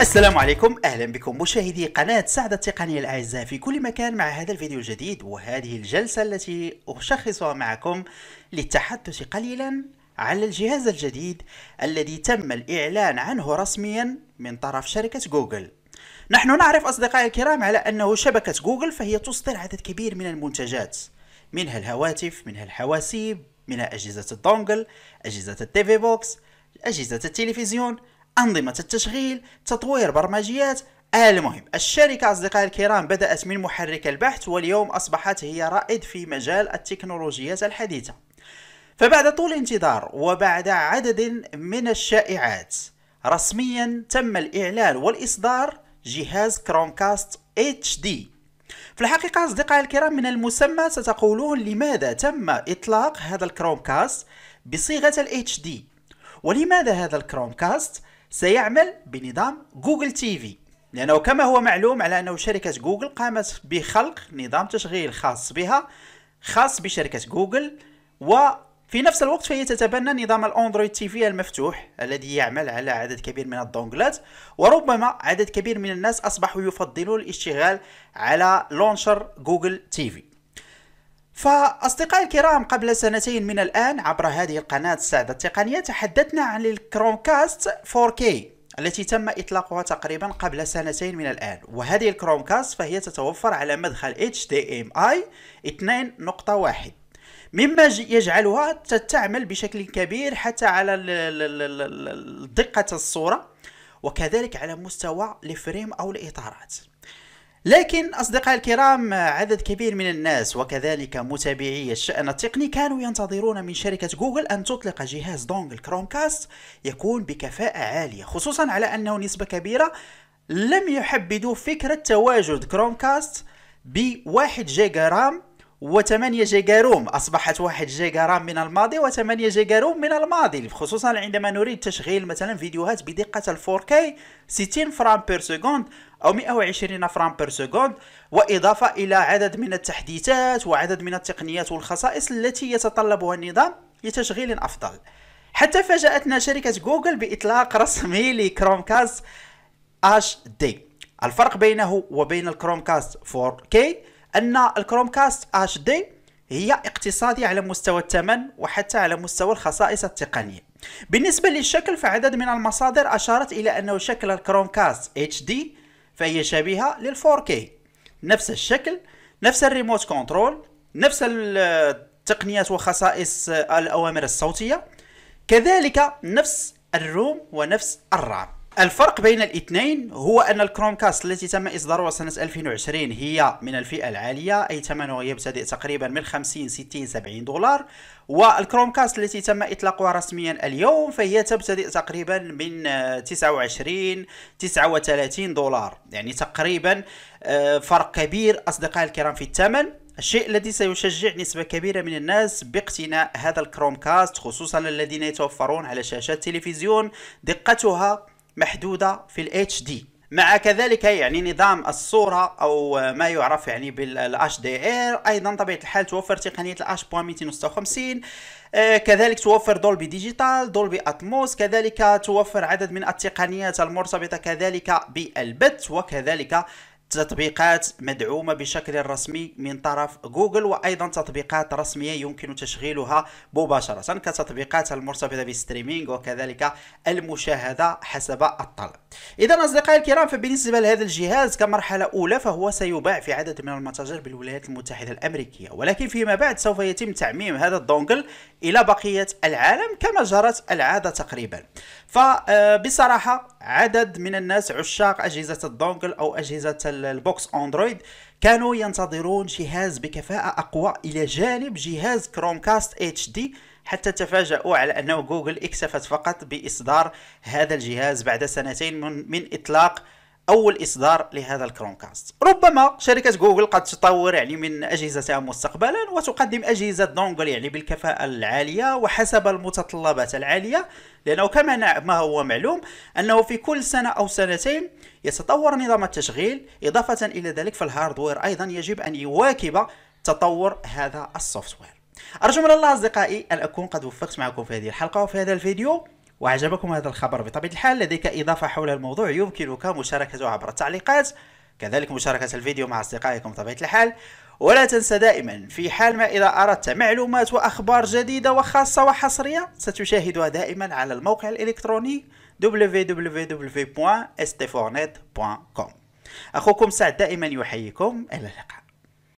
السلام عليكم اهلا بكم مشاهدي قناه سعد التقنيه الاعزاء في كل مكان مع هذا الفيديو الجديد وهذه الجلسه التي اشخصها معكم للتحدث قليلا على الجهاز الجديد الذي تم الاعلان عنه رسميا من طرف شركه جوجل نحن نعرف اصدقائي الكرام على انه شبكه جوجل فهي تصدر عدد كبير من المنتجات منها الهواتف منها الحواسيب منها أجهزة الدونجل أجهزة التيفي بوكس أجهزة التلفزيون أنظمة التشغيل تطوير برمجيات المهم الشركة أصدقائي الكرام بدأت من محرك البحث واليوم أصبحت هي رائد في مجال التكنولوجيات الحديثة فبعد طول انتظار وبعد عدد من الشائعات رسميا تم الإعلان والإصدار جهاز كرونكاست HD في الحقيقة أصدقائي الكرام من المسمى ستقولون لماذا تم إطلاق هذا الكروم كاست بصيغة الـ HD ولماذا هذا الكروم كاست سيعمل بنظام جوجل تي في لأنه كما هو معلوم على أنه شركة جوجل قامت بخلق نظام تشغيل خاص بها خاص بشركة جوجل و في نفس الوقت فهي تتبنى نظام الاندرويد تي في المفتوح الذي يعمل على عدد كبير من الدونجلات وربما عدد كبير من الناس اصبحوا يفضلون الاشتغال على لونشر جوجل تي في فأصدقائي الكرام قبل سنتين من الآن عبر هذه القناة السعادة التقنية تحدثنا عن الكروم كاست 4K التي تم إطلاقها تقريبا قبل سنتين من الآن وهذه كاست فهي تتوفر على مدخل HDMI 2.1 مما يجعلها تعمل بشكل كبير حتى على دقة الصورة وكذلك على مستوى الفريم أو الإطارات لكن أصدقائي الكرام عدد كبير من الناس وكذلك متابعي الشأن التقني كانوا ينتظرون من شركة جوجل أن تطلق جهاز دونجل كاست يكون بكفاءة عالية خصوصا على أنه نسبة كبيرة لم يحبدوا فكرة تواجد كروم كاست بواحد جيجا رام و8 جيجا روم أصبحت 1 جيجا رام من الماضي و8 جيجا روم من الماضي خصوصا عندما نريد تشغيل مثلا فيديوهات بدقة 4K 60 فرام بير سكوند أو 120 فرام بير سكوند وإضافة إلى عدد من التحديثات وعدد من التقنيات والخصائص التي يتطلبها النظام لتشغيل أفضل حتى فاجأتنا شركة جوجل بإطلاق رسمي لكروم كاست دي الفرق بينه وبين الكروم كاست 4K ان الكروم كاست اتش دي هي اقتصادية على مستوى الثمن وحتى على مستوى الخصائص التقنية بالنسبة للشكل فعدد من المصادر أشارت إلى أنه شكل الكروم كاست اتش دي فهي شبيهة لل 4K نفس الشكل نفس الريموت كنترول نفس التقنيات وخصائص آه، الأوامر الصوتية كذلك نفس الروم ونفس الرام الفرق بين الاثنين هو أن الكروم كاست التي تم إصدارها سنة 2020 هي من الفئة العالية أي ثمنها يبتدئ تقريبا من 50 60 70 دولار والكروم كاست التي تم إطلاقها رسميا اليوم فهي تبتدئ تقريبا من 29 39 دولار يعني تقريبا آه، فرق كبير أصدقائي الكرام في الثمن الشيء الذي سيشجع نسبة كبيرة من الناس باقتناء هذا الكروم كاست خصوصا الذين يتوفرون على شاشات تلفزيون دقتها محدودة في ال HD مع كذلك يعني نظام الصورة أو ما يعرف يعني بال HDR أيضا طبيعة الحال توفر تقنية ال H.256 آه، كذلك توفر دولبي ديجيتال دولبي اتموس كذلك توفر عدد من التقنيات المرتبطه كذلك بالبت وكذلك تطبيقات مدعومة بشكل رسمي من طرف جوجل وأيضا تطبيقات رسمية يمكن تشغيلها مباشرة كتطبيقات المرتبطة بالستريمينغ وكذلك المشاهدة حسب الطلب اذا اصدقائي الكرام فبالنسبه لهذا الجهاز كمرحله اولى فهو سيباع في عدد من المتاجر بالولايات المتحده الامريكيه ولكن فيما بعد سوف يتم تعميم هذا الدونجل الى بقيه العالم كما جرت العاده تقريبا فبصراحه آه، عدد من الناس عشاق اجهزه الدونجل او اجهزه البوكس اندرويد كانوا ينتظرون جهاز بكفاءه اقوى الى جانب جهاز كروم كاست اتش دي حتى تفاجؤوا على أنه جوجل اكتفت فقط بإصدار هذا الجهاز بعد سنتين من, من إطلاق أول إصدار لهذا كاست ربما شركة جوجل قد تطور يعني من أجهزتها مستقبلا وتقدم أجهزة دونجل يعني بالكفاءة العالية وحسب المتطلبات العالية لأنه كما ما هو معلوم أنه في كل سنة أو سنتين يتطور نظام التشغيل إضافة إلى ذلك فالهاردوير أيضا يجب أن يواكب تطور هذا السوفتوير أرجو من الله أصدقائي أن أكون قد وفقت معكم في هذه الحلقة وفي هذا الفيديو وأعجبكم هذا الخبر بطبيعة الحال لديك إضافة حول الموضوع يمكنك مشاركته عبر التعليقات كذلك مشاركة الفيديو مع أصدقائكم بطبيعة الحال ولا تنسى دائما في حال ما إذا أردت معلومات وأخبار جديدة وخاصة وحصرية ستشاهدها دائما على الموقع الإلكتروني www.stfornet.com أخوكم سعد دائما يحييكم إلى اللقاء